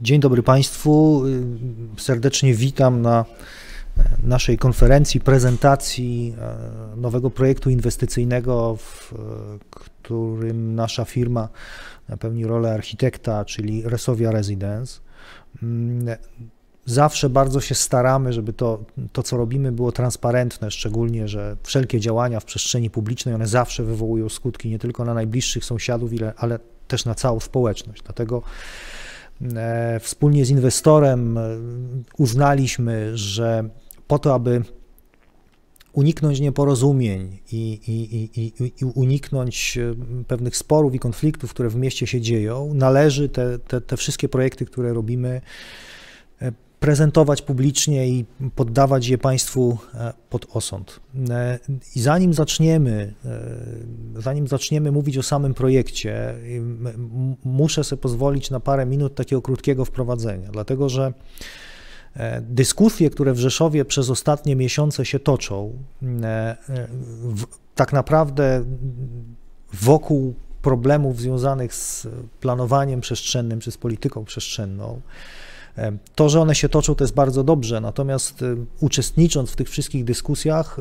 Dzień dobry Państwu. Serdecznie witam na e, naszej konferencji, prezentacji e, nowego projektu inwestycyjnego, w e, którym nasza firma pełni rolę architekta, czyli Resovia Residence. Mm, zawsze bardzo się staramy, żeby to, to, co robimy, było transparentne, szczególnie, że wszelkie działania w przestrzeni publicznej, one zawsze wywołują skutki nie tylko na najbliższych sąsiadów, ale też na całą społeczność. Dlatego E, wspólnie z inwestorem e, uznaliśmy, że po to, aby uniknąć nieporozumień i, i, i, i, uniknąć e, pewnych sporów i konfliktów, które w mieście się dzieją, należy te, te, te wszystkie projekty, które robimy, prezentować publicznie i poddawać je państwu e, pod osąd. E, I zanim zaczniemy, e, zanim zaczniemy mówić o samym projekcie, muszę sobie pozwolić na parę minut takiego krótkiego wprowadzenia, dlatego że dyskusje, które w Rzeszowie przez ostatnie miesiące się toczą, tak naprawdę wokół problemów związanych z planowaniem przestrzennym czy z polityką przestrzenną, to, że one się toczą, to jest bardzo dobrze, natomiast uczestnicząc w tych wszystkich dyskusjach,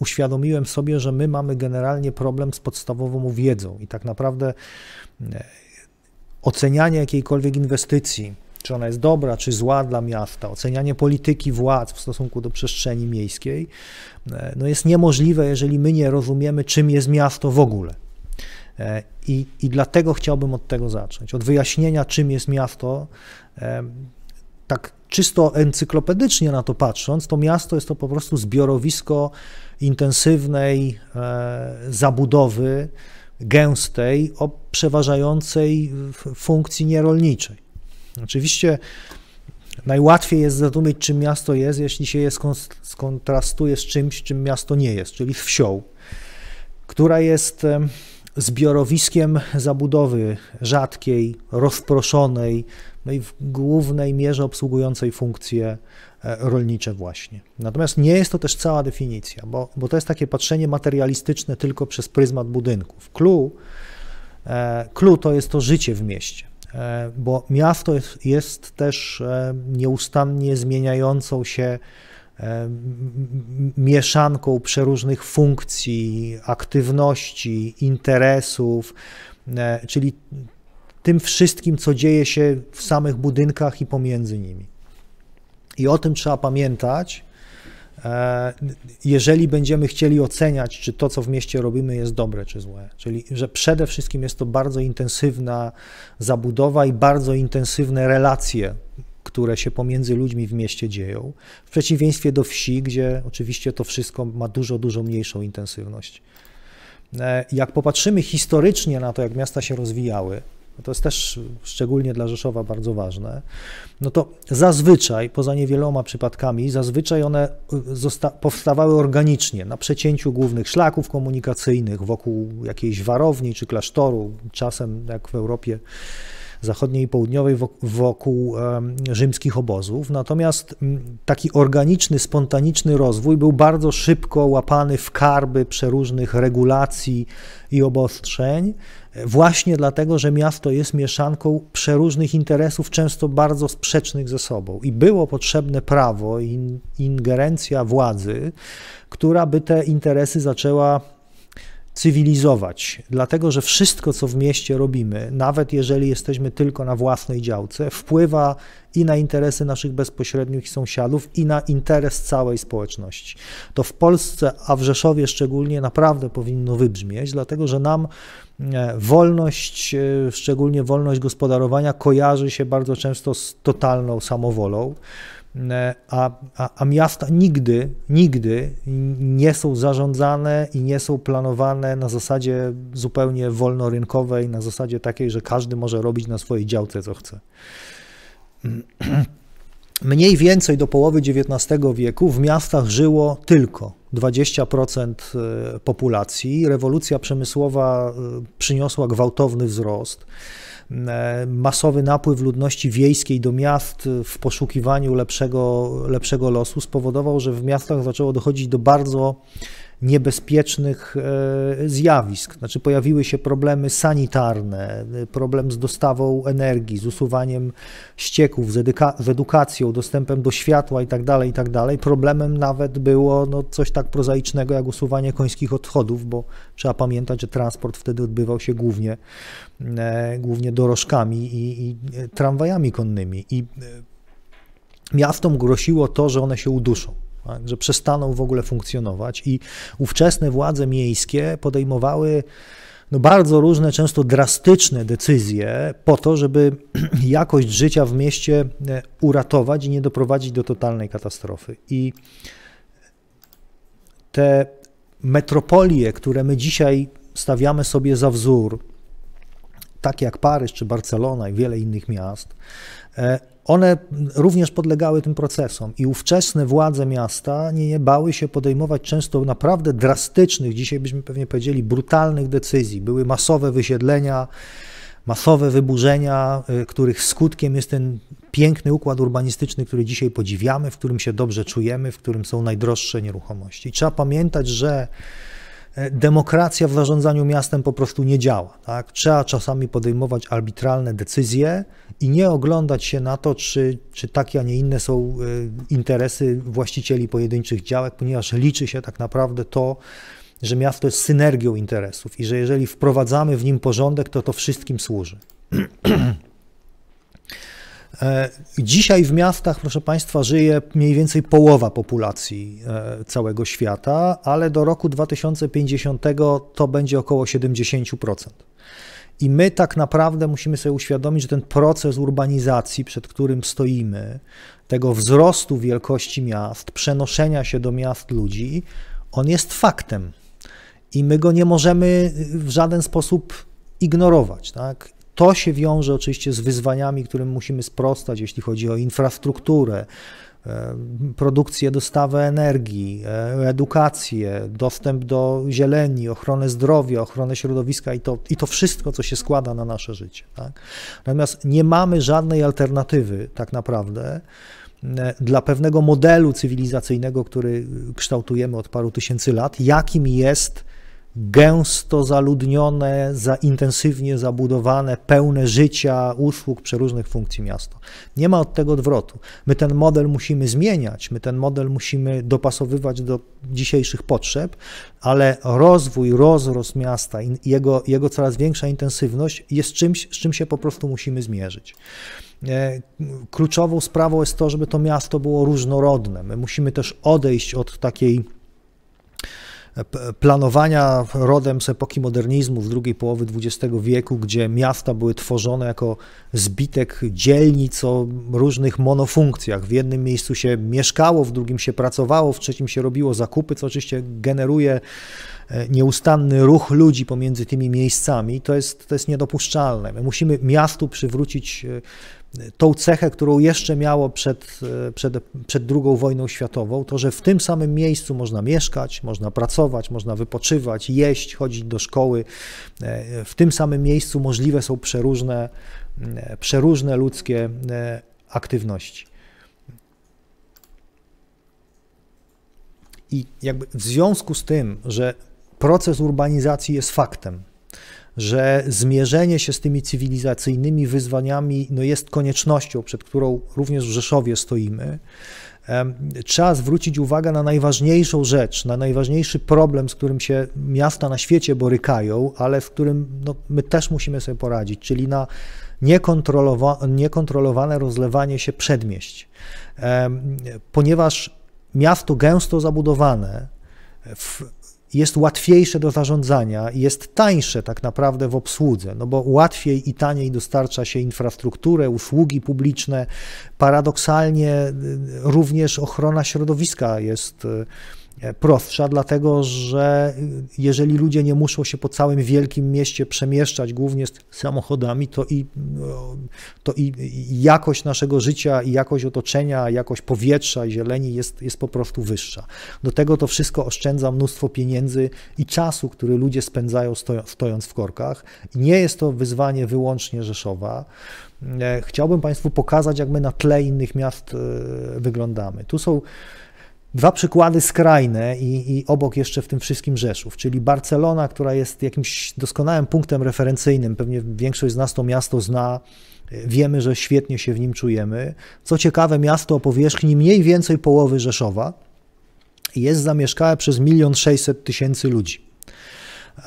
uświadomiłem sobie, że my mamy generalnie problem z podstawową wiedzą i tak naprawdę ocenianie jakiejkolwiek inwestycji, czy ona jest dobra, czy zła dla miasta, ocenianie polityki władz w stosunku do przestrzeni miejskiej, no jest niemożliwe, jeżeli my nie rozumiemy, czym jest miasto w ogóle. E, I, I dlatego chciałbym od tego zacząć, od wyjaśnienia, czym jest miasto tak czysto encyklopedycznie na to patrząc, to miasto jest to po prostu zbiorowisko intensywnej e, zabudowy, gęstej, o przeważającej funkcji nierolniczej. Oczywiście najłatwiej jest zrozumieć, czym miasto jest, jeśli się je skontrastuje z czymś, czym miasto nie jest, czyli wsią, która jest zbiorowiskiem zabudowy rzadkiej, rozproszonej, no i w głównej mierze obsługującej funkcje e, rolnicze właśnie. Natomiast nie jest to też cała definicja, bo, bo to jest takie patrzenie materialistyczne tylko przez pryzmat budynków. Clue, clue to jest to życie w mieście, e, bo miasto jest, jest też e, nieustannie zmieniającą się mieszanką przeróżnych funkcji, aktywności, interesów, czyli tym wszystkim, co dzieje się w samych budynkach i pomiędzy nimi. I o tym trzeba pamiętać, e, jeżeli będziemy chcieli oceniać, czy to, co w mieście robimy, jest dobre czy złe. Czyli, że przede wszystkim jest to bardzo intensywna zabudowa i bardzo intensywne relacje, które się pomiędzy ludźmi w mieście dzieją, w przeciwieństwie do wsi, gdzie oczywiście to wszystko ma dużo, dużo mniejszą intensywność. E, jak popatrzymy historycznie na to, jak miasta się rozwijały, no to jest też szczególnie dla Rzeszowa bardzo ważne, no to zazwyczaj, poza niewieloma przypadkami, zazwyczaj one powstawały organicznie na przecięciu głównych szlaków komunikacyjnych wokół jakiejś warowni czy klasztoru, czasem jak w Europie zachodniej i południowej wokół rzymskich obozów. Natomiast taki organiczny, spontaniczny rozwój był bardzo szybko łapany w karby przeróżnych regulacji i obostrzeń, właśnie dlatego, że miasto jest mieszanką przeróżnych interesów, często bardzo sprzecznych ze sobą. I było potrzebne prawo, in, ingerencja władzy, która by te interesy zaczęła cywilizować, dlatego że wszystko, co w mieście robimy, nawet jeżeli jesteśmy tylko na własnej działce, wpływa i na interesy naszych bezpośrednich sąsiadów, i na interes całej społeczności. To w Polsce, a w Rzeszowie szczególnie, naprawdę powinno wybrzmieć, dlatego że nam e, wolność, e, szczególnie wolność gospodarowania, kojarzy się bardzo często z totalną samowolą. E, a, a, a miasta nigdy, nigdy nie są zarządzane i nie są planowane na zasadzie zupełnie wolnorynkowej, na zasadzie takiej, że każdy może robić na swojej działce co chce. Mniej więcej do połowy XIX wieku w miastach żyło tylko 20% e, populacji. Rewolucja przemysłowa e, przyniosła gwałtowny wzrost. E, masowy napływ ludności wiejskiej do miast w poszukiwaniu lepszego, lepszego losu spowodował, że w miastach zaczęło dochodzić do bardzo niebezpiecznych e, zjawisk. Znaczy pojawiły się problemy sanitarne, problem z dostawą energii, z usuwaniem ścieków, z, z edukacją, dostępem do światła itd., tak itd. Tak Problemem nawet było no, coś tak prozaicznego jak usuwanie końskich odchodów, bo trzeba pamiętać, że transport wtedy odbywał się głównie, e, głównie dorożkami i, i e, tramwajami konnymi. I miastom groziło to, że one się uduszą tak, że przestaną w ogóle funkcjonować i ówczesne władze miejskie podejmowały no bardzo różne, często drastyczne decyzje po to, żeby jakość życia w mieście e, uratować i nie doprowadzić do totalnej katastrofy. I te metropolie, które my dzisiaj stawiamy sobie za wzór, tak jak Paryż czy Barcelona i wiele innych miast, e, one również podlegały tym procesom i ówczesne władze miasta nie, nie bały się podejmować często naprawdę drastycznych, dzisiaj byśmy pewnie powiedzieli brutalnych decyzji. Były masowe wysiedlenia, masowe wyburzenia, y, których skutkiem jest ten piękny układ urbanistyczny, który dzisiaj podziwiamy, w którym się dobrze czujemy, w którym są najdroższe nieruchomości. trzeba pamiętać, że E, demokracja w zarządzaniu miastem po prostu nie działa. Tak? Trzeba czasami podejmować arbitralne decyzje i nie oglądać się na to, czy, czy takie, a nie inne są e, interesy właścicieli pojedynczych działek, ponieważ liczy się tak naprawdę to, że miasto jest synergią interesów i że jeżeli wprowadzamy w nim porządek, to to wszystkim służy. E, dzisiaj w miastach, proszę Państwa, żyje mniej więcej połowa populacji e, całego świata, ale do roku 2050 to będzie około 70%. I my tak naprawdę musimy sobie uświadomić, że ten proces urbanizacji, przed którym stoimy, tego wzrostu wielkości miast, przenoszenia się do miast ludzi, on jest faktem. I my go nie możemy w żaden sposób ignorować. Tak? To się wiąże oczywiście z wyzwaniami, którym musimy sprostać, jeśli chodzi o infrastrukturę, e, produkcję, dostawę energii, e, edukację, dostęp do zieleni, ochronę zdrowia, ochronę środowiska i to, i to wszystko, co się składa na nasze życie. Tak? Natomiast nie mamy żadnej alternatywy tak naprawdę e, dla pewnego modelu cywilizacyjnego, który kształtujemy od paru tysięcy lat, jakim jest gęsto zaludnione, za intensywnie zabudowane, pełne życia, usług, przeróżnych funkcji miasto. Nie ma od tego odwrotu. My ten model musimy zmieniać, my ten model musimy dopasowywać do dzisiejszych potrzeb, ale rozwój, rozrost miasta, jego, jego coraz większa intensywność jest czymś, z czym się po prostu musimy zmierzyć. E, kluczową sprawą jest to, żeby to miasto było różnorodne. My musimy też odejść od takiej planowania rodem z epoki modernizmu w drugiej połowy XX wieku, gdzie miasta były tworzone jako zbitek dzielnic o różnych monofunkcjach. W jednym miejscu się mieszkało, w drugim się pracowało, w trzecim się robiło zakupy, co oczywiście generuje e, nieustanny ruch ludzi pomiędzy tymi miejscami. To jest, to jest niedopuszczalne. My musimy miastu przywrócić e, tą cechę, którą jeszcze miało przed, e, przed, przed II wojną światową, to że w tym samym miejscu można mieszkać, można pracować, można wypoczywać, jeść, chodzić do szkoły. E, w tym samym miejscu możliwe są przeróżne, e, przeróżne ludzkie aktywności. I jakby w związku z tym, że proces urbanizacji jest faktem, że zmierzenie się z tymi cywilizacyjnymi wyzwaniami no jest koniecznością, przed którą również w Rzeszowie stoimy. Trzeba zwrócić uwagę na najważniejszą rzecz, na najważniejszy problem, z którym się miasta na świecie borykają, ale w którym no, my też musimy sobie poradzić, czyli na niekontrolowa niekontrolowane rozlewanie się przedmieść. Ponieważ miasto gęsto zabudowane, w jest łatwiejsze do zarządzania, jest tańsze tak naprawdę w obsłudze, no bo łatwiej i taniej dostarcza się infrastrukturę, usługi publiczne. Paradoksalnie y, również ochrona środowiska jest y, E, prostsza, dlatego że jeżeli ludzie nie muszą się po całym wielkim mieście przemieszczać, głównie z samochodami, to i, no, to i jakość naszego życia, i jakość otoczenia, jakość powietrza i zieleni jest, jest po prostu wyższa. Do tego to wszystko oszczędza mnóstwo pieniędzy i czasu, który ludzie spędzają stojąc w korkach. Nie jest to wyzwanie wyłącznie Rzeszowa. E, chciałbym Państwu pokazać, jak my na tle innych miast e, wyglądamy. Tu są Dwa przykłady skrajne i, i, obok jeszcze w tym wszystkim Rzeszów, czyli Barcelona, która jest jakimś doskonałym punktem referencyjnym. Pewnie większość z nas to miasto zna, wiemy, że świetnie się w nim czujemy. Co ciekawe, miasto o powierzchni mniej więcej połowy Rzeszowa jest zamieszkałe przez 1 600 tysięcy ludzi.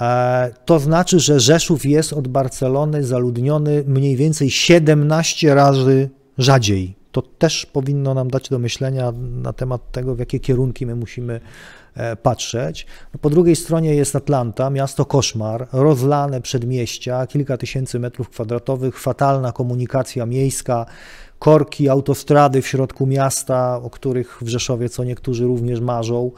E, to znaczy, że Rzeszów jest od Barcelony zaludniony mniej więcej 17 razy rzadziej to też powinno nam dać do myślenia na temat tego, w jakie kierunki my musimy e, patrzeć. No, po drugiej stronie jest Atlanta, miasto koszmar, rozlane przedmieścia, kilka tysięcy metrów kwadratowych, fatalna komunikacja miejska, korki, autostrady w środku miasta, o których w Rzeszowie co niektórzy również marzą.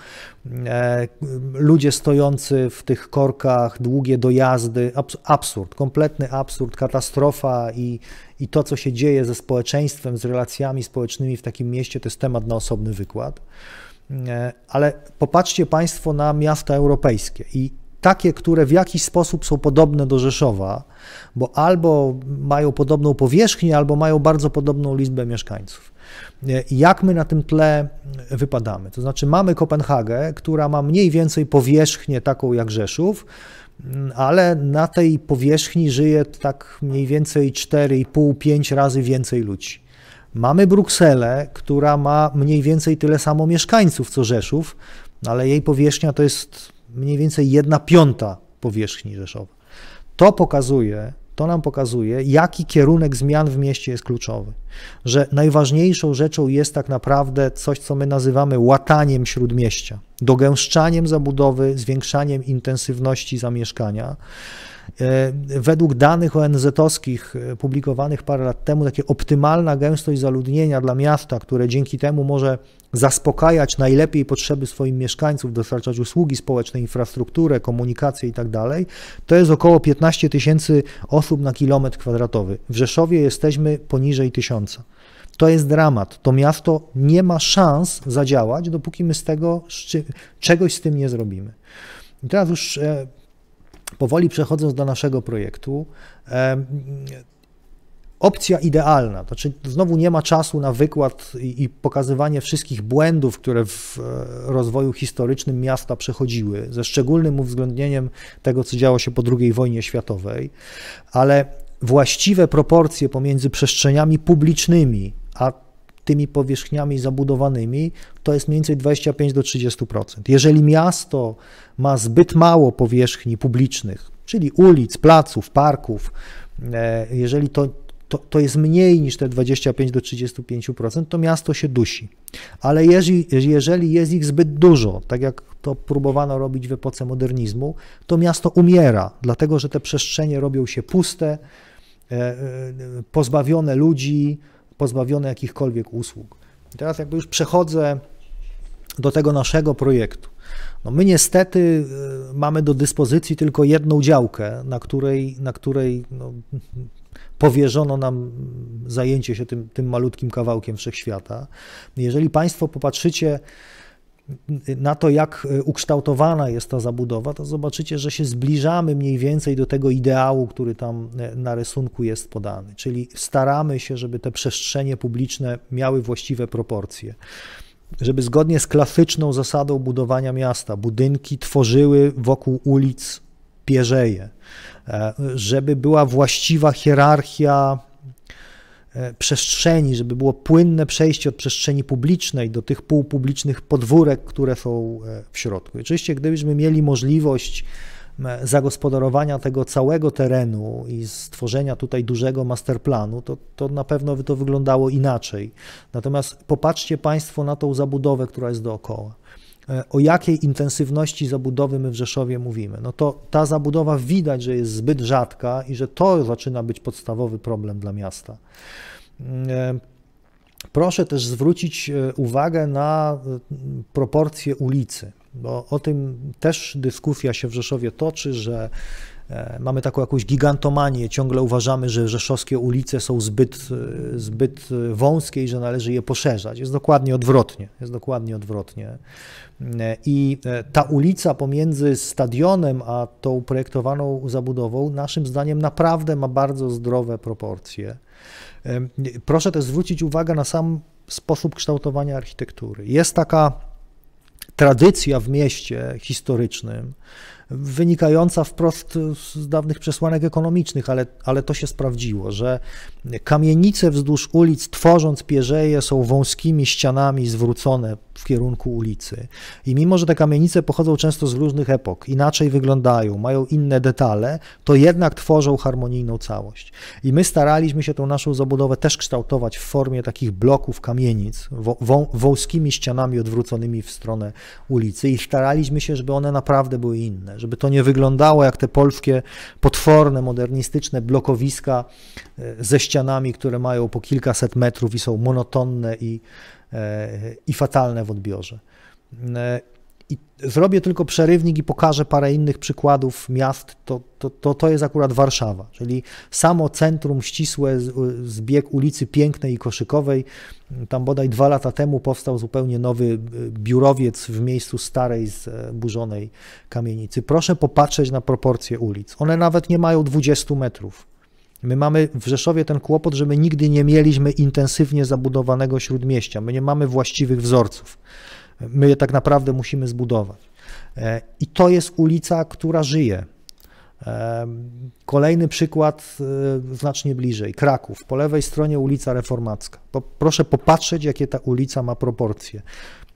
E, ludzie stojący w tych korkach, długie dojazdy, absurd, kompletny absurd, katastrofa i, i to, co się dzieje ze społeczeństwem, z relacjami społecznymi w takim mieście, to jest temat na osobny wykład. E, ale popatrzcie Państwo na miasta europejskie i takie, które w jakiś sposób są podobne do Rzeszowa, bo albo mają podobną powierzchnię, albo mają bardzo podobną liczbę mieszkańców. E, jak my na tym tle wypadamy? To znaczy, mamy Kopenhagę, która ma mniej więcej powierzchnię taką jak Rzeszów, ale na tej powierzchni żyje tak mniej więcej 4,5-5 razy więcej ludzi. Mamy Brukselę, która ma mniej więcej tyle samo mieszkańców co Rzeszów, no ale jej powierzchnia to jest mniej więcej 1 piąta powierzchni Rzeszowa. To pokazuje, to nam pokazuje, jaki kierunek zmian w mieście jest kluczowy. Że najważniejszą rzeczą jest tak naprawdę coś, co my nazywamy łataniem śródmieścia, dogęszczaniem zabudowy, zwiększaniem intensywności zamieszkania E, według danych ONZ-owskich e, publikowanych parę lat temu, takie optymalna gęstość zaludnienia dla miasta, które dzięki temu może zaspokajać najlepiej potrzeby swoich mieszkańców, dostarczać usługi społeczne, infrastrukturę, komunikację itd., tak to jest około 15 tysięcy osób na kilometr kwadratowy. W Rzeszowie jesteśmy poniżej tysiąca. To jest dramat. To miasto nie ma szans zadziałać, dopóki my z tego czegoś z tym nie zrobimy. I teraz już e, Powoli przechodząc do naszego projektu, opcja idealna, to znaczy znowu nie ma czasu na wykład i, i pokazywanie wszystkich błędów, które w e, rozwoju historycznym miasta przechodziły, ze szczególnym uwzględnieniem tego, co działo się po II wojnie światowej, ale właściwe proporcje pomiędzy przestrzeniami publicznymi a tymi powierzchniami zabudowanymi, to jest mniej więcej 25 do 30%. Jeżeli miasto ma zbyt mało powierzchni publicznych, czyli ulic, placów, parków, e, jeżeli to, to, to jest mniej niż te 25 do 35%, to miasto się dusi. Ale jeżeli, jeżeli jest ich zbyt dużo, tak jak to próbowano robić w epoce modernizmu, to miasto umiera, dlatego że te przestrzenie robią się puste, e, e, pozbawione ludzi, pozbawione jakichkolwiek usług. I teraz jakby już przechodzę do tego naszego projektu. No my niestety y, mamy do dyspozycji tylko jedną działkę, na której, na której no, powierzono nam zajęcie się tym, tym malutkim kawałkiem wszechświata. Jeżeli Państwo popatrzycie, na to, jak e, ukształtowana jest ta zabudowa, to zobaczycie, że się zbliżamy mniej więcej do tego ideału, który tam e, na rysunku jest podany. Czyli staramy się, żeby te przestrzenie publiczne miały właściwe proporcje. Żeby zgodnie z klasyczną zasadą budowania miasta, budynki tworzyły wokół ulic pierzeje, e, żeby była właściwa hierarchia E, przestrzeni, żeby było płynne przejście od przestrzeni publicznej do tych półpublicznych podwórek, które są e, w środku. oczywiście, gdybyśmy mieli możliwość zagospodarowania tego całego terenu i stworzenia tutaj dużego masterplanu, to, to na pewno by to wyglądało inaczej. Natomiast popatrzcie Państwo na tą zabudowę, która jest dookoła. E, o jakiej intensywności zabudowy my w Rzeszowie mówimy. No to ta zabudowa widać, że jest zbyt rzadka i że to zaczyna być podstawowy problem dla miasta. Mm, e, proszę też zwrócić e, uwagę na proporcje ulicy. Bo o tym też dyskusja się w Rzeszowie toczy, że e, mamy taką jakąś gigantomanię, ciągle uważamy, że rzeszowskie ulice są zbyt, e, zbyt e, wąskie i że należy je poszerzać. Jest dokładnie odwrotnie, jest dokładnie odwrotnie. I ta ulica pomiędzy stadionem a tą projektowaną zabudową, naszym zdaniem, naprawdę ma bardzo zdrowe proporcje. Proszę też zwrócić uwagę na sam sposób kształtowania architektury. Jest taka tradycja w mieście historycznym, wynikająca wprost z dawnych przesłanek ekonomicznych, ale, ale to się sprawdziło, że kamienice wzdłuż ulic, tworząc pierzeje, są wąskimi ścianami zwrócone w kierunku ulicy. I mimo, że te kamienice pochodzą często z różnych epok, inaczej wyglądają, mają inne detale, to jednak tworzą harmonijną całość. I my staraliśmy się tą naszą zabudowę też kształtować w formie takich bloków kamienic, wą, wąskimi ścianami odwróconymi w stronę ulicy i staraliśmy się, żeby one naprawdę były inne, żeby to nie wyglądało jak te polskie potworne, modernistyczne blokowiska e, ze ścianami, które mają po kilkaset metrów i są monotonne i, e, i fatalne w odbiorze. E, i zrobię tylko przerywnik i pokażę parę innych przykładów miast, to, to, to, to jest akurat Warszawa, czyli samo centrum ścisłe zbieg ulicy Pięknej i Koszykowej. Tam bodaj dwa lata temu powstał zupełnie nowy e, biurowiec w miejscu starej, zburzonej e, kamienicy. Proszę popatrzeć na proporcje ulic. One nawet nie mają 20 metrów. My mamy w Rzeszowie ten kłopot, że my nigdy nie mieliśmy intensywnie zabudowanego śródmieścia. My nie mamy właściwych wzorców. My je tak naprawdę musimy zbudować. E, I to jest ulica, która żyje. E, kolejny przykład e, znacznie bliżej, Kraków, po lewej stronie ulica Reformacka. proszę popatrzeć, jakie ta ulica ma proporcje.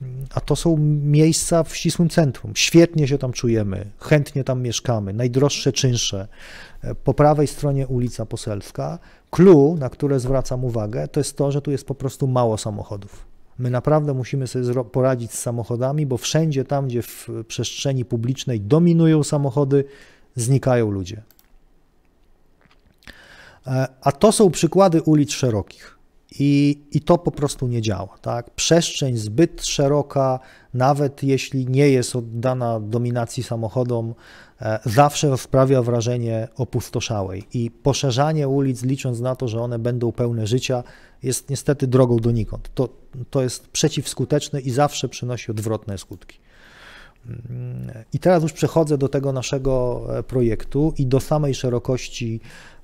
Mm, a to są miejsca w ścisłym centrum. Świetnie się tam czujemy, chętnie tam mieszkamy, najdroższe czynsze. Po prawej stronie ulica Poselska. Clue, na które zwracam uwagę, to jest to, że tu jest po prostu mało samochodów. My naprawdę musimy sobie poradzić z samochodami, bo wszędzie tam, gdzie w przestrzeni publicznej dominują samochody, znikają ludzie. E, a to są przykłady ulic szerokich. I, I to po prostu nie działa. Tak? Przestrzeń zbyt szeroka, nawet jeśli nie jest oddana dominacji samochodom, E, zawsze sprawia wrażenie opustoszałej i poszerzanie ulic, licząc na to, że one będą pełne życia, jest niestety drogą donikąd. To, to jest przeciwskuteczne i zawsze przynosi odwrotne skutki. Mm, I teraz już przechodzę do tego naszego e, projektu i do samej szerokości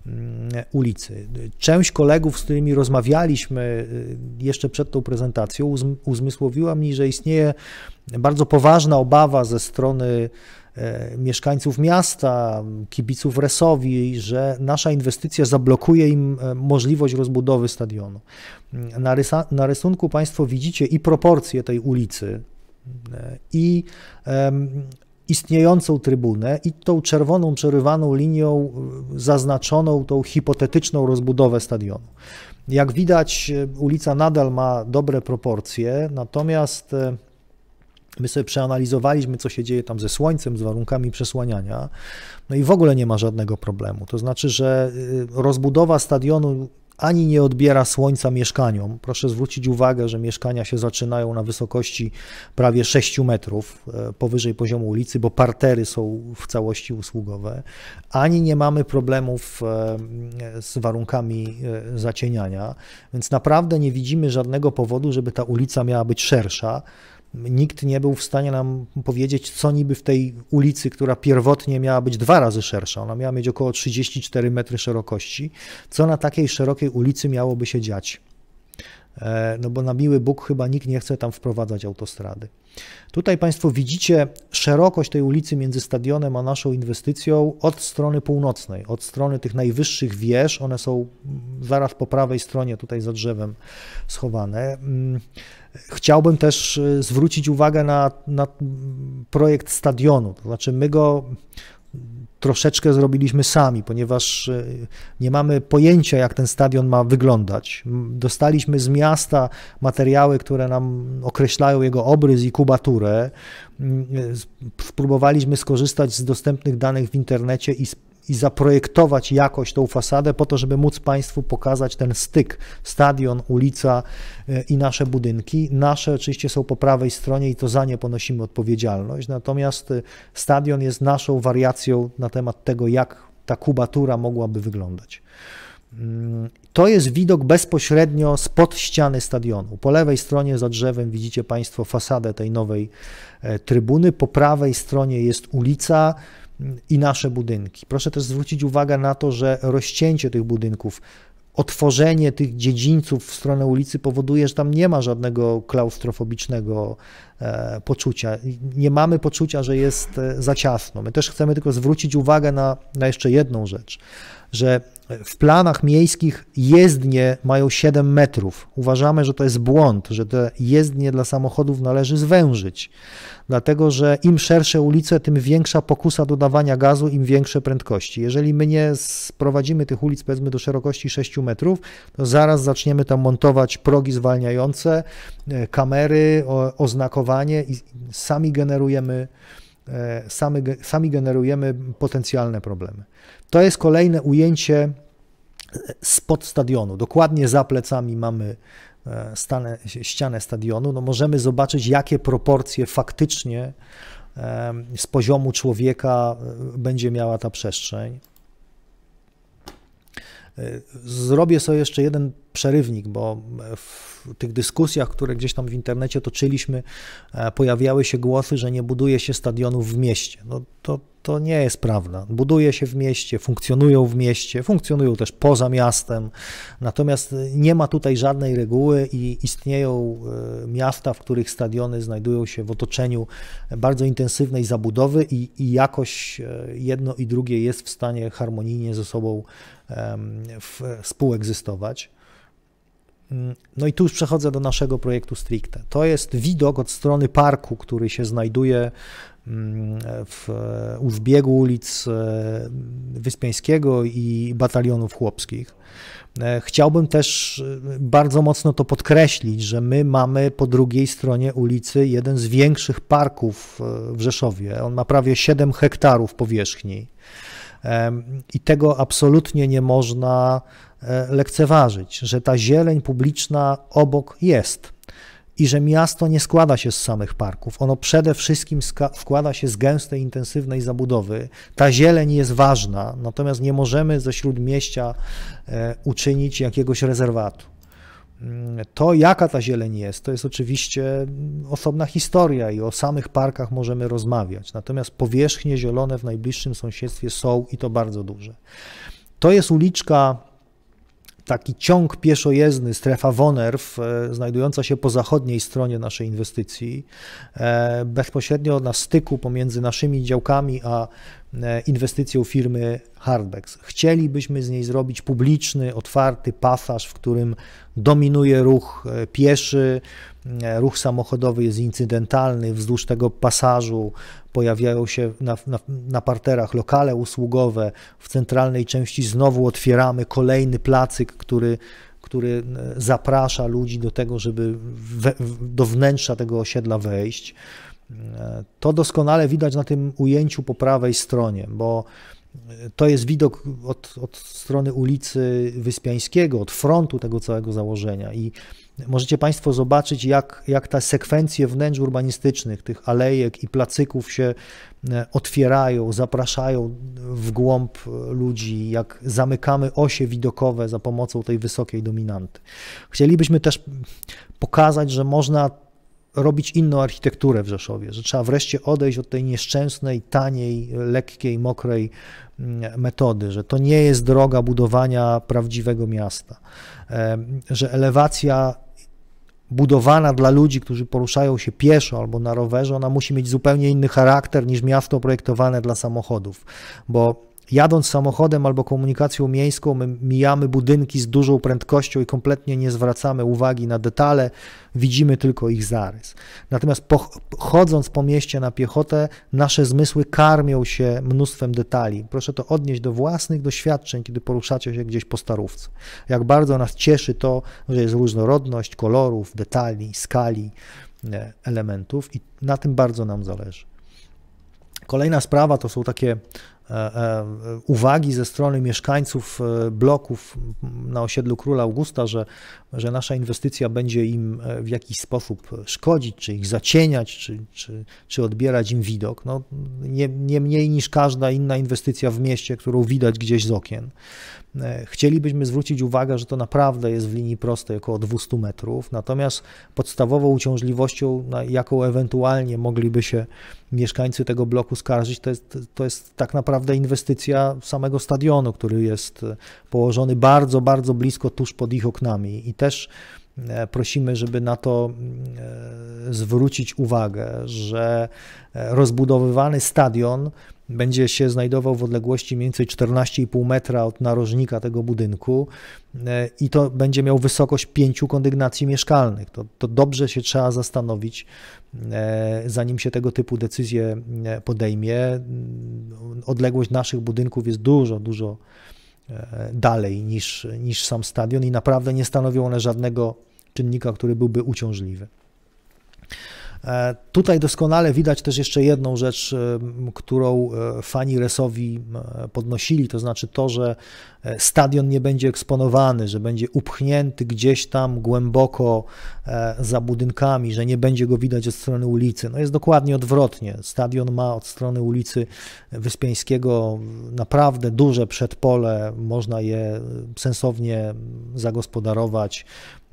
mm, ulicy. Część kolegów, z którymi rozmawialiśmy y, jeszcze przed tą prezentacją, uzmysłowiła mi, że istnieje bardzo poważna obawa ze strony E, mieszkańców miasta, kibiców Resowi, że nasza inwestycja zablokuje im e, możliwość rozbudowy stadionu. Na, rysa, na rysunku Państwo widzicie i proporcje tej ulicy, e, i um, istniejącą trybunę i tą czerwoną, przerywaną linią zaznaczoną tą hipotetyczną rozbudowę stadionu. Jak widać, ulica nadal ma dobre proporcje, natomiast My sobie przeanalizowaliśmy, co się dzieje tam ze słońcem, z warunkami przesłaniania, no i w ogóle nie ma żadnego problemu. To znaczy, że y, rozbudowa stadionu ani nie odbiera słońca mieszkaniom. Proszę zwrócić uwagę, że mieszkania się zaczynają na wysokości prawie 6 metrów y, powyżej poziomu ulicy, bo partery są w całości usługowe. Ani nie mamy problemów y, z warunkami zacieniania, więc naprawdę nie widzimy żadnego powodu, żeby ta ulica miała być szersza nikt nie był w stanie nam powiedzieć, co niby w tej ulicy, która pierwotnie miała być dwa razy szersza, ona miała mieć około 34 metry szerokości, co na takiej szerokiej ulicy miałoby się dziać. E, no bo na miły Bóg chyba nikt nie chce tam wprowadzać autostrady. Tutaj Państwo widzicie szerokość tej ulicy między stadionem a naszą inwestycją od strony północnej, od strony tych najwyższych wież. One są zaraz po prawej stronie, tutaj za drzewem schowane. Mm, Chciałbym też e, zwrócić uwagę na, na projekt stadionu. To znaczy, my go troszeczkę zrobiliśmy sami, ponieważ e, nie mamy pojęcia, jak ten stadion ma wyglądać. Dostaliśmy z miasta materiały, które nam określają jego obrys i kubaturę. E, spróbowaliśmy skorzystać z dostępnych danych w internecie i i zaprojektować jakoś tą fasadę po to, żeby móc Państwu pokazać ten styk, stadion, ulica e, i nasze budynki. Nasze oczywiście są po prawej stronie i to za nie ponosimy odpowiedzialność, natomiast e, stadion jest naszą wariacją na temat tego, jak ta kubatura mogłaby wyglądać. Mm, to jest widok bezpośrednio spod ściany stadionu. Po lewej stronie za drzewem widzicie Państwo fasadę tej nowej e, trybuny, po prawej stronie jest ulica, i nasze budynki. Proszę też zwrócić uwagę na to, że rozcięcie tych budynków, otworzenie tych dziedzińców w stronę ulicy powoduje, że tam nie ma żadnego klaustrofobicznego e, poczucia. Nie mamy poczucia, że jest e, za ciasno. My też chcemy tylko zwrócić uwagę na, na jeszcze jedną rzecz, że w planach miejskich jezdnie mają 7 metrów. Uważamy, że to jest błąd, że te jezdnie dla samochodów należy zwężyć, dlatego że im szersze ulice, tym większa pokusa dodawania gazu, im większe prędkości. Jeżeli my nie sprowadzimy tych ulic powiedzmy do szerokości 6 metrów, to zaraz zaczniemy tam montować progi zwalniające, e, kamery, oznakowanie i sami generujemy E, sami, sami generujemy potencjalne problemy. To jest kolejne ujęcie e, spod stadionu. Dokładnie za plecami mamy e, stanę, ścianę stadionu. No możemy zobaczyć, jakie proporcje faktycznie z poziomu człowieka będzie miała ta przestrzeń. Zrobię sobie jeszcze jeden przerywnik, bo w tych dyskusjach, które gdzieś tam w internecie toczyliśmy, e, pojawiały się głosy, że nie buduje się stadionów w mieście. No to, to nie jest prawda. Buduje się w mieście, funkcjonują w mieście, funkcjonują też poza miastem, natomiast nie ma tutaj żadnej reguły i istnieją e, miasta, w których stadiony znajdują się w otoczeniu bardzo intensywnej zabudowy i, i jakoś e, jedno i drugie jest w stanie harmonijnie ze sobą współegzystować. Mm, no i tu już przechodzę do naszego projektu stricte. To jest widok od strony parku, który się znajduje mm, w, u zbiegu ulic e, Wyspiańskiego i batalionów chłopskich. E, chciałbym też e, bardzo mocno to podkreślić, że my mamy po drugiej stronie ulicy jeden z większych parków w Rzeszowie. On ma prawie 7 hektarów powierzchni. I tego absolutnie nie można E, lekceważyć, że ta zieleń publiczna obok jest i że miasto nie składa się z samych parków. Ono przede wszystkim składa się z gęstej, intensywnej zabudowy. Ta zieleń jest ważna, natomiast nie możemy ze śródmieścia e, uczynić jakiegoś rezerwatu. Mm, to, jaka ta zieleń jest, to jest oczywiście mm, osobna historia i o samych parkach możemy rozmawiać. Natomiast powierzchnie zielone w najbliższym sąsiedztwie są i to bardzo duże. To jest uliczka taki ciąg pieszojezdny, strefa Wonerw, e, znajdująca się po zachodniej stronie naszej inwestycji, e, bezpośrednio na styku pomiędzy naszymi działkami a e, inwestycją firmy Hardbacks. Chcielibyśmy z niej zrobić publiczny, otwarty pasaż, w którym dominuje ruch pieszy, ruch samochodowy jest incydentalny wzdłuż tego pasażu, pojawiają się na, na, na, parterach lokale usługowe, w centralnej części znowu otwieramy kolejny placyk, który, który e, zaprasza ludzi do tego, żeby we, do wnętrza tego osiedla wejść. E, to doskonale widać na tym ujęciu po prawej stronie, bo to jest widok od, od, strony ulicy Wyspiańskiego, od frontu tego całego założenia. I możecie Państwo zobaczyć, jak, jak te sekwencje wnętrz urbanistycznych, tych alejek i placyków się e, otwierają, zapraszają w głąb ludzi, jak zamykamy osie widokowe za pomocą tej wysokiej dominanty. Chcielibyśmy też pokazać, że można robić inną architekturę w Rzeszowie, że trzeba wreszcie odejść od tej nieszczęsnej, taniej, lekkiej, mokrej mm, metody, że to nie jest droga budowania prawdziwego miasta, że elewacja budowana dla ludzi, którzy poruszają się pieszo albo na rowerze, ona musi mieć zupełnie inny charakter niż miasto projektowane dla samochodów, bo Jadąc samochodem albo komunikacją miejską, mijamy budynki z dużą prędkością i kompletnie nie zwracamy uwagi na detale, widzimy tylko ich zarys. Natomiast po, chodząc po mieście na piechotę, nasze zmysły karmią się mnóstwem detali. Proszę to odnieść do własnych doświadczeń, kiedy poruszacie się gdzieś po starówce. Jak bardzo nas cieszy to, że jest różnorodność kolorów, detali, skali e, elementów, i na tym bardzo nam zależy. Kolejna sprawa to są takie E, e, uwagi ze strony mieszkańców e, bloków na osiedlu Króla Augusta, że, że nasza inwestycja będzie im w jakiś sposób szkodzić, czy ich zacieniać, czy, czy, czy odbierać im widok. No, nie, nie mniej niż każda inna inwestycja w mieście, którą widać gdzieś z okien. Chcielibyśmy zwrócić uwagę, że to naprawdę jest w linii prostej około 200 metrów, natomiast podstawową uciążliwością, na jaką ewentualnie mogliby się mieszkańcy tego bloku skarżyć, to jest, to jest tak naprawdę naprawdę inwestycja samego stadionu, który jest e, położony bardzo, bardzo blisko tuż pod ich oknami i też e, prosimy, żeby na to e, zwrócić uwagę, że rozbudowywany stadion będzie się znajdował w odległości mniej więcej 14,5 metra od narożnika tego budynku e, i to będzie miał wysokość pięciu kondygnacji mieszkalnych. To, to dobrze się trzeba zastanowić, e, zanim się tego typu decyzje e, podejmie. Mm, odległość naszych budynków jest dużo, dużo dalej niż, niż sam stadion i naprawdę nie stanowią one żadnego czynnika, który byłby uciążliwy. E, tutaj doskonale widać też jeszcze jedną rzecz, e, którą e, fani Resowi podnosili, to znaczy to, że E, stadion nie będzie eksponowany, że będzie upchnięty gdzieś tam głęboko e, za budynkami, że nie będzie go widać od strony ulicy. No jest dokładnie odwrotnie. Stadion ma od strony ulicy Wyspiańskiego naprawdę duże przedpole, można je sensownie zagospodarować.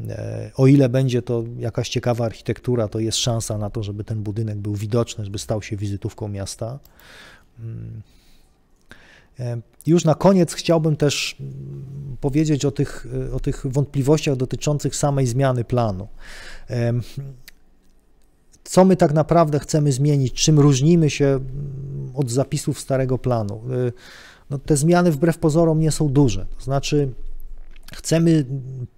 E, o ile będzie to jakaś ciekawa architektura, to jest szansa na to, żeby ten budynek był widoczny, żeby stał się wizytówką miasta. Mm. E, już na koniec chciałbym też powiedzieć o tych, e, o tych wątpliwościach dotyczących samej zmiany planu. E, co my tak naprawdę chcemy zmienić, czym różnimy się od zapisów starego planu? No, te zmiany wbrew pozorom nie są duże. To znaczy, chcemy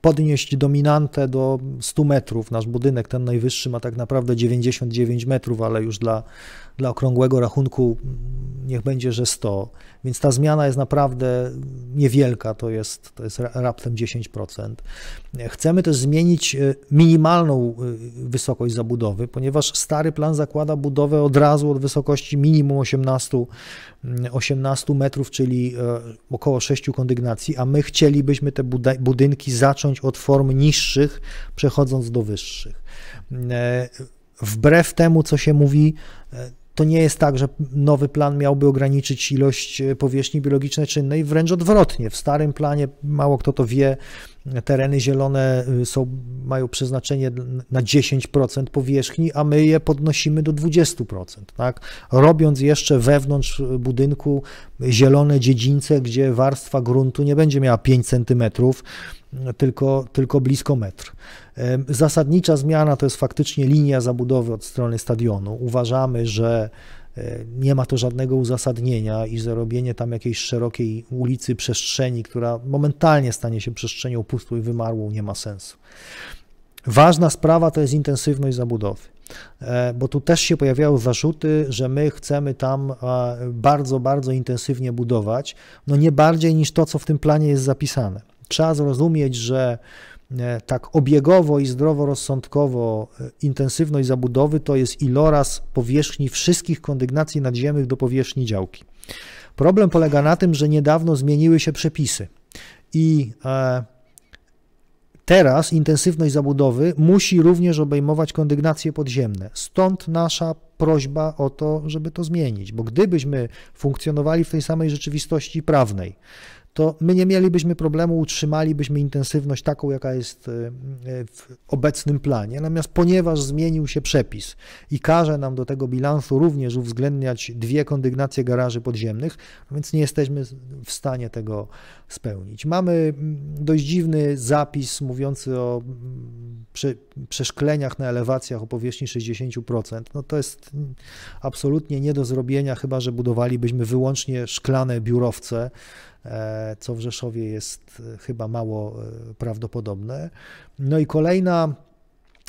podnieść dominantę do 100 metrów. Nasz budynek, ten najwyższy, ma tak naprawdę 99 metrów, ale już dla, dla okrągłego rachunku niech będzie, że 100. Więc ta zmiana jest naprawdę niewielka, to jest, to jest raptem 10%. Chcemy też zmienić e, minimalną e, wysokość zabudowy, ponieważ stary plan zakłada budowę od razu od wysokości minimum 18, 18 mm, metrów, czyli e, około 6 kondygnacji, a my chcielibyśmy te budynki zacząć od form niższych, przechodząc do wyższych. Wbrew temu, co się mówi, to nie jest tak, że nowy plan miałby ograniczyć ilość e, powierzchni biologicznej czynnej, wręcz odwrotnie. W starym planie, mało kto to wie, tereny zielone y, są, mają przeznaczenie na 10% powierzchni, a my je podnosimy do 20%. Tak? Robiąc jeszcze wewnątrz y, budynku zielone dziedzińce, gdzie warstwa gruntu nie będzie miała 5 centymetrów, tylko, tylko blisko metr. Zasadnicza zmiana to jest faktycznie linia zabudowy od strony stadionu. Uważamy, że e, nie ma to żadnego uzasadnienia i zrobienie tam jakiejś szerokiej ulicy, przestrzeni, która momentalnie stanie się przestrzenią pustą i wymarłą, nie ma sensu. Ważna sprawa to jest intensywność zabudowy, e, bo tu też się pojawiały zarzuty, że my chcemy tam e, bardzo, bardzo intensywnie budować, no nie bardziej niż to, co w tym planie jest zapisane. Trzeba zrozumieć, że e, tak obiegowo i zdroworozsądkowo e, intensywność zabudowy to jest iloraz powierzchni wszystkich kondygnacji nadziemnych do powierzchni działki. Problem polega na tym, że niedawno zmieniły się przepisy i e, teraz intensywność zabudowy musi również obejmować kondygnacje podziemne. Stąd nasza prośba o to, żeby to zmienić, bo gdybyśmy funkcjonowali w tej samej rzeczywistości prawnej, to my nie mielibyśmy problemu, utrzymalibyśmy intensywność taką, jaka jest e, e, w obecnym planie. Natomiast ponieważ zmienił się przepis i każe nam do tego bilansu również uwzględniać dwie kondygnacje garaży podziemnych, no więc nie jesteśmy w stanie tego, spełnić. Mamy mm, dość dziwny zapis mówiący o mm, przeszkleniach na elewacjach o powierzchni 60%. No to jest absolutnie nie do zrobienia, chyba że budowalibyśmy wyłącznie szklane biurowce, e, co w Rzeszowie jest e, chyba mało e, prawdopodobne. No i kolejna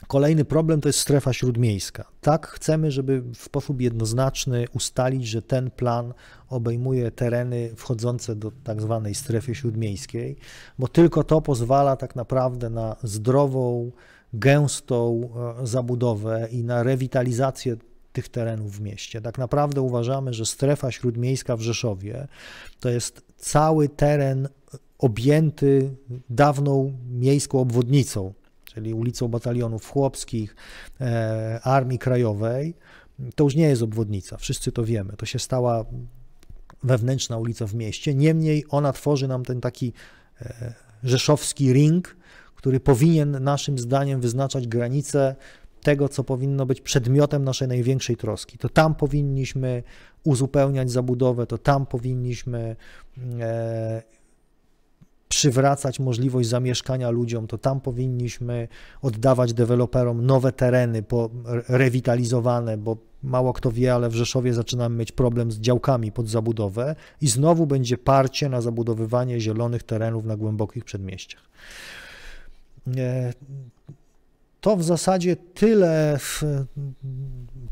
Kolejny problem to jest strefa śródmiejska. Tak, chcemy, żeby w sposób jednoznaczny ustalić, że ten plan obejmuje tereny wchodzące do tak zwanej strefy śródmiejskiej, bo tylko to pozwala tak naprawdę na zdrową, gęstą e, zabudowę i na rewitalizację tych terenów w mieście. Tak naprawdę uważamy, że strefa śródmiejska w Rzeszowie to jest cały teren objęty dawną miejską obwodnicą czyli ulicą Batalionów Chłopskich, e, Armii Krajowej, to już nie jest obwodnica, wszyscy to wiemy. To się stała wewnętrzna ulica w mieście. Niemniej ona tworzy nam ten taki e, rzeszowski ring, który powinien naszym zdaniem wyznaczać granice tego, co powinno być przedmiotem naszej największej troski. To tam powinniśmy uzupełniać zabudowę, to tam powinniśmy e, przywracać możliwość zamieszkania ludziom, to tam powinniśmy oddawać deweloperom nowe tereny po, rewitalizowane, bo mało kto wie, ale w Rzeszowie zaczynamy mieć problem z działkami pod zabudowę i znowu będzie parcie na zabudowywanie zielonych terenów na głębokich przedmieściach. E, to w zasadzie tyle,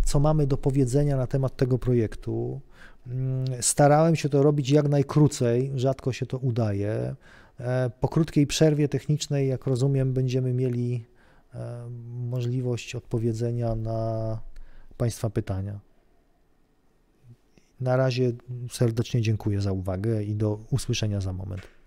co mamy do powiedzenia na temat tego projektu. Mm, starałem się to robić jak najkrócej, rzadko się to udaje. E, po krótkiej przerwie technicznej, jak rozumiem, będziemy mieli e, możliwość odpowiedzenia na Państwa pytania. Na razie serdecznie dziękuję za uwagę i do usłyszenia za moment.